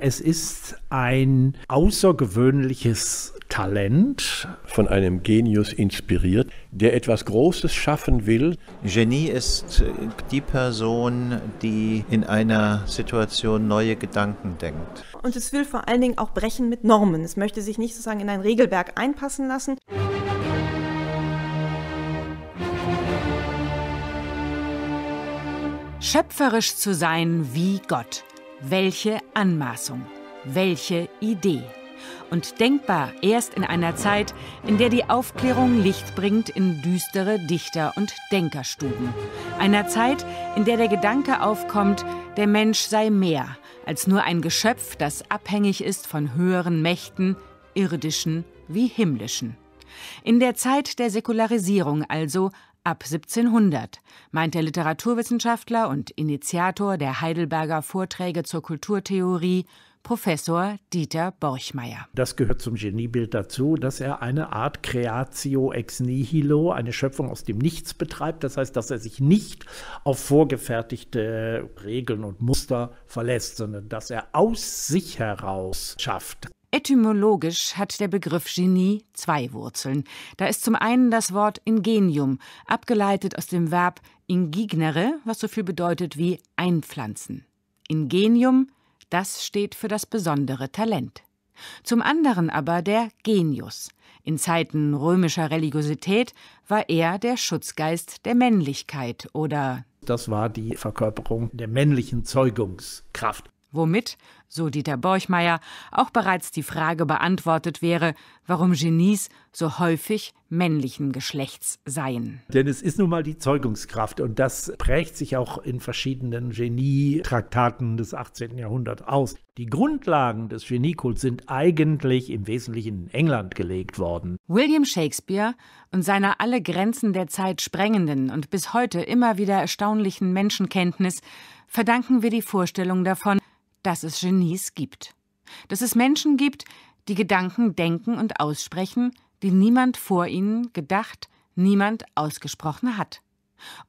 Es ist ein außergewöhnliches Talent. Von einem Genius inspiriert, der etwas Großes schaffen will. Genie ist äh, die Person, die in einer Situation neue Gedanken denkt. Und es will vor allen Dingen auch brechen mit Normen. Es möchte sich nicht sozusagen in ein Regelwerk einpassen lassen. Schöpferisch zu sein wie Gott. Welche Anmaßung, welche Idee. Und denkbar erst in einer Zeit, in der die Aufklärung Licht bringt in düstere Dichter- und Denkerstuben. Einer Zeit, in der der Gedanke aufkommt, der Mensch sei mehr als nur ein Geschöpf, das abhängig ist von höheren Mächten, irdischen wie himmlischen. In der Zeit der Säkularisierung also Ab 1700 meint der Literaturwissenschaftler und Initiator der Heidelberger Vorträge zur Kulturtheorie Professor Dieter Borchmeier. Das gehört zum Geniebild dazu, dass er eine Art Creatio ex nihilo, eine Schöpfung aus dem Nichts betreibt. Das heißt, dass er sich nicht auf vorgefertigte Regeln und Muster verlässt, sondern dass er aus sich heraus schafft. Etymologisch hat der Begriff Genie zwei Wurzeln. Da ist zum einen das Wort Ingenium, abgeleitet aus dem Verb ingignere, was so viel bedeutet wie einpflanzen. Ingenium, das steht für das besondere Talent. Zum anderen aber der Genius. In Zeiten römischer Religiosität war er der Schutzgeist der Männlichkeit oder das war die Verkörperung der männlichen Zeugungskraft womit, so Dieter Borchmeier, auch bereits die Frage beantwortet wäre, warum Genies so häufig männlichen Geschlechts seien. Denn es ist nun mal die Zeugungskraft und das prägt sich auch in verschiedenen Genietraktaten des 18. Jahrhunderts aus. Die Grundlagen des Geniekults sind eigentlich im Wesentlichen in England gelegt worden. William Shakespeare und seiner alle Grenzen der Zeit sprengenden und bis heute immer wieder erstaunlichen Menschenkenntnis verdanken wir die Vorstellung davon, dass es Genies gibt. Dass es Menschen gibt, die Gedanken denken und aussprechen, die niemand vor ihnen gedacht, niemand ausgesprochen hat.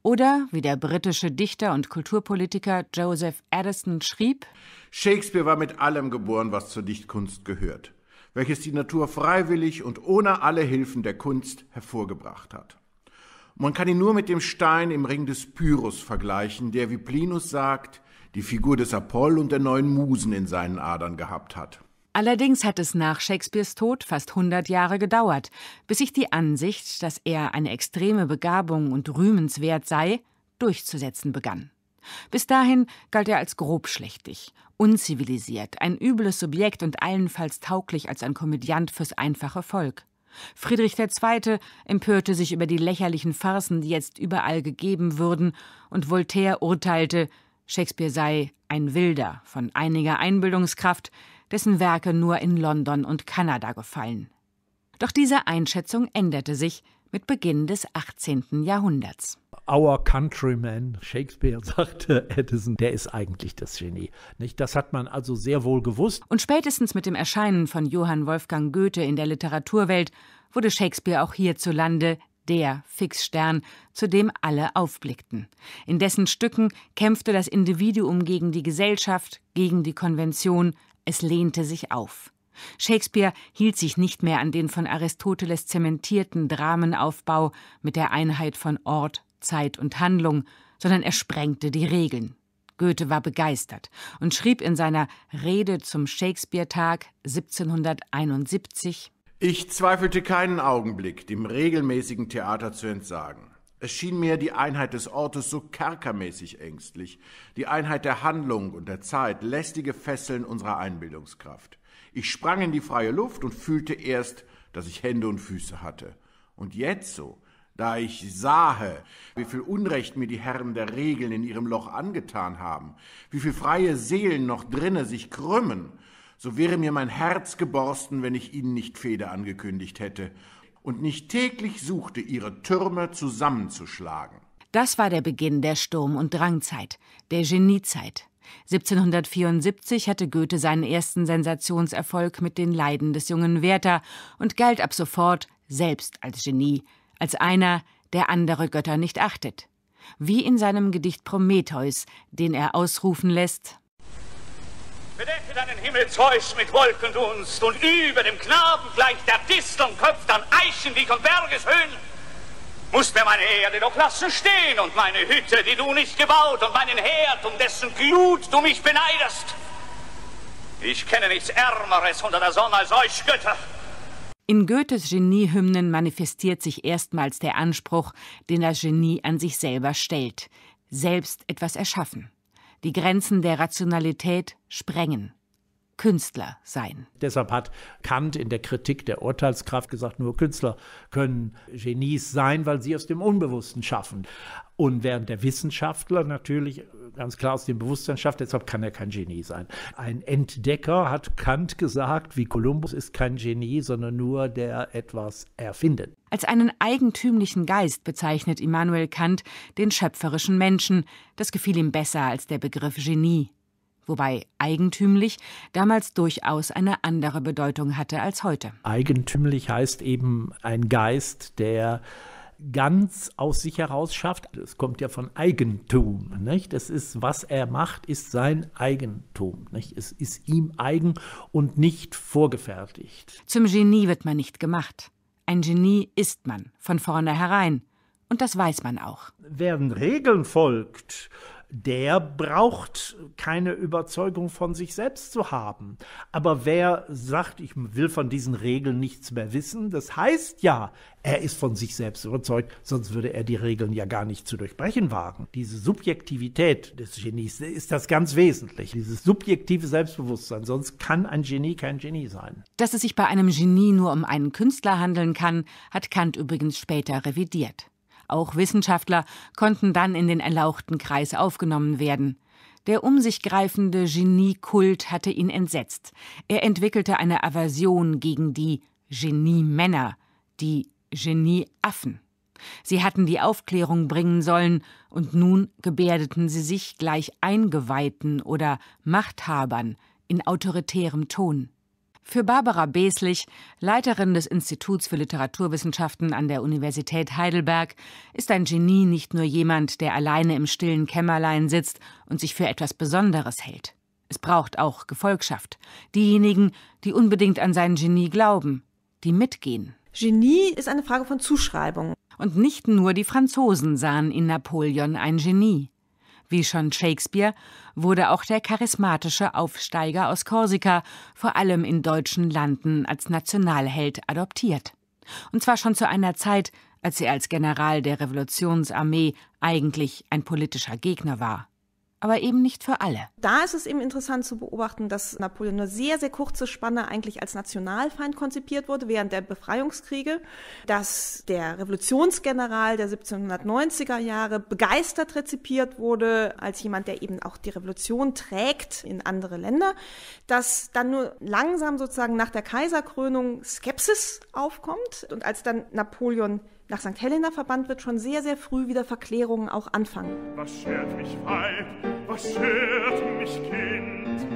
Oder wie der britische Dichter und Kulturpolitiker Joseph Addison schrieb: Shakespeare war mit allem geboren, was zur Dichtkunst gehört, welches die Natur freiwillig und ohne alle Hilfen der Kunst hervorgebracht hat. Man kann ihn nur mit dem Stein im Ring des Pyrrhus vergleichen, der, wie Plinus sagt, die Figur des Apoll und der neuen Musen in seinen Adern gehabt hat. Allerdings hat es nach Shakespeares Tod fast 100 Jahre gedauert, bis sich die Ansicht, dass er eine extreme Begabung und rühmenswert sei, durchzusetzen begann. Bis dahin galt er als grobschlächtig, unzivilisiert, ein übles Subjekt und allenfalls tauglich als ein Komödiant fürs einfache Volk. Friedrich II. empörte sich über die lächerlichen Farcen, die jetzt überall gegeben würden, und Voltaire urteilte, Shakespeare sei ein Wilder von einiger Einbildungskraft, dessen Werke nur in London und Kanada gefallen. Doch diese Einschätzung änderte sich mit Beginn des 18. Jahrhunderts. Our Countryman, Shakespeare, sagte Edison, der ist eigentlich das Genie. Nicht? Das hat man also sehr wohl gewusst. Und spätestens mit dem Erscheinen von Johann Wolfgang Goethe in der Literaturwelt wurde Shakespeare auch hierzulande der Fixstern, zu dem alle aufblickten. In dessen Stücken kämpfte das Individuum gegen die Gesellschaft, gegen die Konvention, es lehnte sich auf. Shakespeare hielt sich nicht mehr an den von Aristoteles zementierten Dramenaufbau mit der Einheit von Ort, Zeit und Handlung, sondern er sprengte die Regeln. Goethe war begeistert und schrieb in seiner Rede zum Shakespeare-Tag 1771 ich zweifelte keinen Augenblick, dem regelmäßigen Theater zu entsagen. Es schien mir die Einheit des Ortes so kerkermäßig ängstlich, die Einheit der Handlung und der Zeit, lästige Fesseln unserer Einbildungskraft. Ich sprang in die freie Luft und fühlte erst, dass ich Hände und Füße hatte. Und jetzt so, da ich sahe, wie viel Unrecht mir die Herren der Regeln in ihrem Loch angetan haben, wie viel freie Seelen noch drinne sich krümmen, so wäre mir mein Herz geborsten, wenn ich ihnen nicht Fehde angekündigt hätte und nicht täglich suchte, ihre Türme zusammenzuschlagen. Das war der Beginn der Sturm- und Drangzeit, der Geniezeit. 1774 hatte Goethe seinen ersten Sensationserfolg mit den Leiden des jungen Werther und galt ab sofort selbst als Genie, als einer, der andere Götter nicht achtet. Wie in seinem Gedicht Prometheus, den er ausrufen lässt Bedecke deinen Himmel, Zeus, mit Wolkendunst und über dem Knaben gleich der Disteln köpft an Eichen wie von Bergeshöhen. Musst mir meine Erde doch lassen stehen und meine Hütte, die du nicht gebaut und meinen Herd, um dessen Glut du mich beneidest. Ich kenne nichts Ärmeres unter der Sonne als euch Götter. In Goethes Geniehymnen manifestiert sich erstmals der Anspruch, den das Genie an sich selber stellt, selbst etwas erschaffen die Grenzen der Rationalität sprengen. Künstler sein. Deshalb hat Kant in der Kritik der Urteilskraft gesagt, nur Künstler können Genies sein, weil sie aus dem Unbewussten schaffen. Und während der Wissenschaftler natürlich ganz klar aus dem Bewusstsein schafft, deshalb kann er kein Genie sein. Ein Entdecker hat Kant gesagt, wie Kolumbus ist kein Genie, sondern nur der etwas erfindet. Als einen eigentümlichen Geist bezeichnet Immanuel Kant den schöpferischen Menschen. Das gefiel ihm besser als der Begriff Genie. Wobei eigentümlich damals durchaus eine andere Bedeutung hatte als heute. Eigentümlich heißt eben ein Geist, der ganz aus sich heraus schafft. Es kommt ja von Eigentum. Nicht? Das ist, was er macht, ist sein Eigentum. Nicht? Es ist ihm eigen und nicht vorgefertigt. Zum Genie wird man nicht gemacht. Ein Genie ist man von vornherein. Und das weiß man auch. Werden Regeln folgt, der braucht keine Überzeugung von sich selbst zu haben. Aber wer sagt, ich will von diesen Regeln nichts mehr wissen, das heißt ja, er ist von sich selbst überzeugt, sonst würde er die Regeln ja gar nicht zu durchbrechen wagen. Diese Subjektivität des Genies ist das ganz wesentlich. dieses subjektive Selbstbewusstsein. Sonst kann ein Genie kein Genie sein. Dass es sich bei einem Genie nur um einen Künstler handeln kann, hat Kant übrigens später revidiert. Auch Wissenschaftler konnten dann in den erlauchten Kreis aufgenommen werden. Der um sich greifende Geniekult hatte ihn entsetzt. Er entwickelte eine Aversion gegen die Geniemänner, die Genieaffen. Sie hatten die Aufklärung bringen sollen, und nun gebärdeten sie sich gleich Eingeweihten oder Machthabern in autoritärem Ton. Für Barbara Beslich, Leiterin des Instituts für Literaturwissenschaften an der Universität Heidelberg, ist ein Genie nicht nur jemand, der alleine im stillen Kämmerlein sitzt und sich für etwas Besonderes hält. Es braucht auch Gefolgschaft, diejenigen, die unbedingt an sein Genie glauben, die mitgehen. Genie ist eine Frage von Zuschreibung. Und nicht nur die Franzosen sahen in Napoleon ein Genie. Wie schon Shakespeare wurde auch der charismatische Aufsteiger aus Korsika vor allem in deutschen Landen als Nationalheld adoptiert. Und zwar schon zu einer Zeit, als er als General der Revolutionsarmee eigentlich ein politischer Gegner war aber eben nicht für alle. Da ist es eben interessant zu beobachten, dass Napoleon nur sehr, sehr kurze Spanne eigentlich als Nationalfeind konzipiert wurde während der Befreiungskriege, dass der Revolutionsgeneral der 1790er Jahre begeistert rezipiert wurde als jemand, der eben auch die Revolution trägt in andere Länder, dass dann nur langsam sozusagen nach der Kaiserkrönung Skepsis aufkommt und als dann Napoleon nach St. Helena verbannt wird, schon sehr, sehr früh wieder Verklärungen auch anfangen. Was schert mich frei? was schert mich, Kind?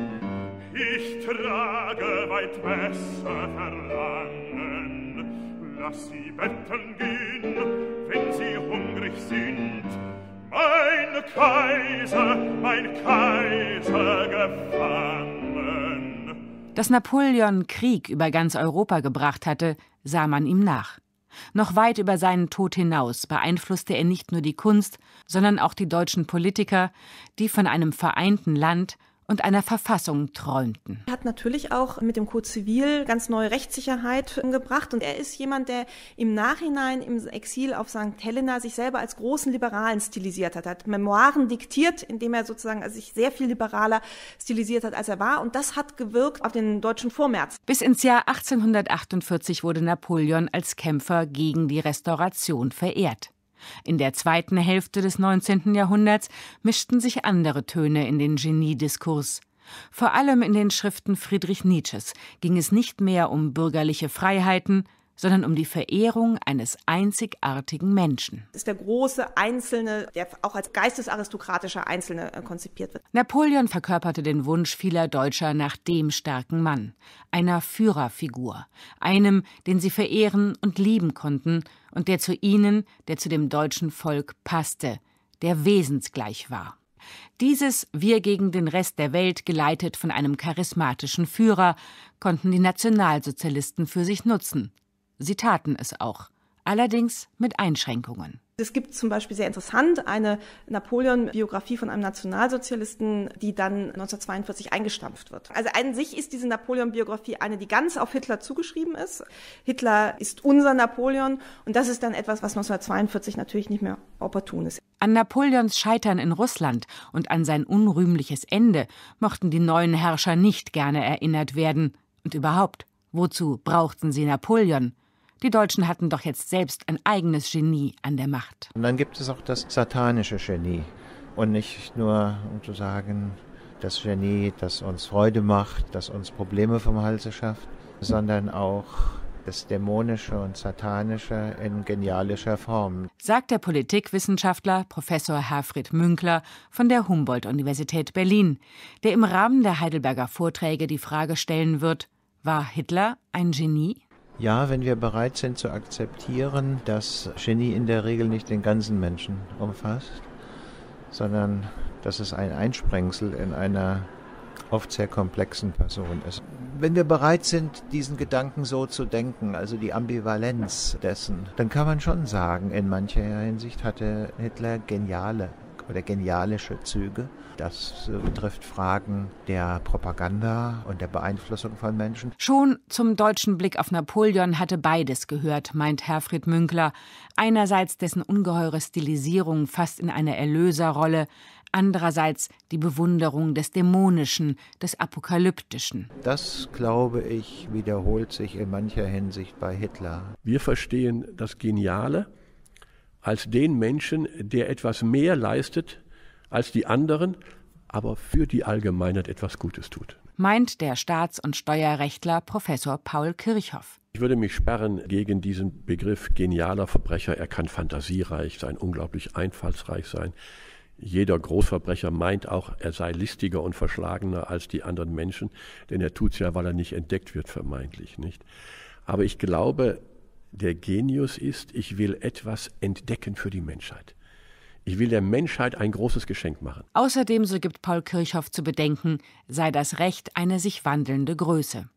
Ich trage weit besser Verlangen. Lass sie betten gehen, wenn sie hungrig sind. Mein Kaiser, mein Kaiser gefangen. Dass Napoleon Krieg über ganz Europa gebracht hatte, sah man ihm nach. Noch weit über seinen Tod hinaus beeinflusste er nicht nur die Kunst, sondern auch die deutschen Politiker, die von einem vereinten Land und einer Verfassung träumten. Er hat natürlich auch mit dem Code Zivil ganz neue Rechtssicherheit gebracht und er ist jemand, der im Nachhinein im Exil auf St. Helena sich selber als großen Liberalen stilisiert hat, hat Memoiren diktiert, indem er sozusagen sich sehr viel liberaler stilisiert hat, als er war und das hat gewirkt auf den deutschen Vormärz. Bis ins Jahr 1848 wurde Napoleon als Kämpfer gegen die Restauration verehrt. In der zweiten Hälfte des 19. Jahrhunderts mischten sich andere Töne in den Geniediskurs. Vor allem in den Schriften Friedrich Nietzsches ging es nicht mehr um bürgerliche Freiheiten, sondern um die Verehrung eines einzigartigen Menschen. Das ist der große Einzelne, der auch als geistesaristokratischer Einzelne äh, konzipiert wird. Napoleon verkörperte den Wunsch vieler Deutscher nach dem starken Mann, einer Führerfigur, einem, den sie verehren und lieben konnten und der zu ihnen, der zu dem deutschen Volk passte, der wesensgleich war. Dieses Wir gegen den Rest der Welt, geleitet von einem charismatischen Führer, konnten die Nationalsozialisten für sich nutzen, Sie taten es auch, allerdings mit Einschränkungen. Es gibt zum Beispiel sehr interessant eine Napoleon-Biografie von einem Nationalsozialisten, die dann 1942 eingestampft wird. Also an sich ist diese Napoleon-Biografie eine, die ganz auf Hitler zugeschrieben ist. Hitler ist unser Napoleon und das ist dann etwas, was 1942 natürlich nicht mehr opportun ist. An Napoleons Scheitern in Russland und an sein unrühmliches Ende mochten die neuen Herrscher nicht gerne erinnert werden. Und überhaupt, wozu brauchten sie Napoleon? Die Deutschen hatten doch jetzt selbst ein eigenes Genie an der Macht. Und dann gibt es auch das satanische Genie. Und nicht nur, um zu sagen, das Genie, das uns Freude macht, das uns Probleme vom Halse schafft, sondern auch das Dämonische und Satanische in genialischer Form. Sagt der Politikwissenschaftler Professor Herfried Münkler von der Humboldt-Universität Berlin, der im Rahmen der Heidelberger Vorträge die Frage stellen wird, war Hitler ein Genie? Ja, wenn wir bereit sind zu akzeptieren, dass Genie in der Regel nicht den ganzen Menschen umfasst, sondern dass es ein Einsprengsel in einer oft sehr komplexen Person ist. Wenn wir bereit sind, diesen Gedanken so zu denken, also die Ambivalenz dessen, dann kann man schon sagen, in mancher Hinsicht hatte Hitler geniale oder genialische Züge. Das betrifft äh, Fragen der Propaganda und der Beeinflussung von Menschen. Schon zum deutschen Blick auf Napoleon hatte beides gehört, meint Herfried Münkler. Einerseits dessen ungeheure Stilisierung fast in eine Erlöserrolle, andererseits die Bewunderung des Dämonischen, des Apokalyptischen. Das, glaube ich, wiederholt sich in mancher Hinsicht bei Hitler. Wir verstehen das Geniale als den Menschen, der etwas mehr leistet als die anderen, aber für die Allgemeinheit etwas Gutes tut. Meint der Staats- und Steuerrechtler Professor Paul Kirchhoff. Ich würde mich sperren gegen diesen Begriff genialer Verbrecher. Er kann fantasiereich sein, unglaublich einfallsreich sein. Jeder Großverbrecher meint auch, er sei listiger und verschlagener als die anderen Menschen, denn er tut es ja, weil er nicht entdeckt wird, vermeintlich, nicht? Aber ich glaube, der Genius ist, ich will etwas entdecken für die Menschheit. Ich will der Menschheit ein großes Geschenk machen. Außerdem, so gibt Paul Kirchhoff zu bedenken, sei das Recht eine sich wandelnde Größe.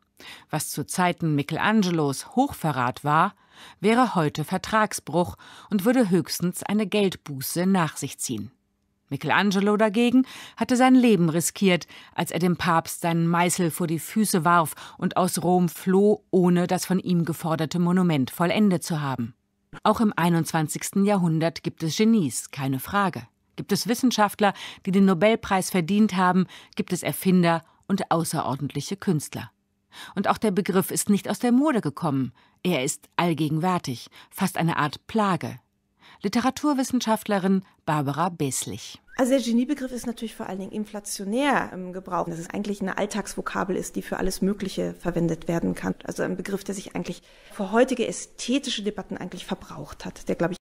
Was zu Zeiten Michelangelos Hochverrat war, wäre heute Vertragsbruch und würde höchstens eine Geldbuße nach sich ziehen. Michelangelo dagegen hatte sein Leben riskiert, als er dem Papst seinen Meißel vor die Füße warf und aus Rom floh, ohne das von ihm geforderte Monument vollendet zu haben. Auch im 21. Jahrhundert gibt es Genies, keine Frage. Gibt es Wissenschaftler, die den Nobelpreis verdient haben, gibt es Erfinder und außerordentliche Künstler. Und auch der Begriff ist nicht aus der Mode gekommen. Er ist allgegenwärtig, fast eine Art Plage, Literaturwissenschaftlerin Barbara Beslich. Also der Geniebegriff ist natürlich vor allen Dingen inflationär im Gebrauch, dass es eigentlich eine Alltagsvokabel ist, die für alles Mögliche verwendet werden kann. Also ein Begriff, der sich eigentlich für heutige ästhetische Debatten eigentlich verbraucht hat, der, glaube ich,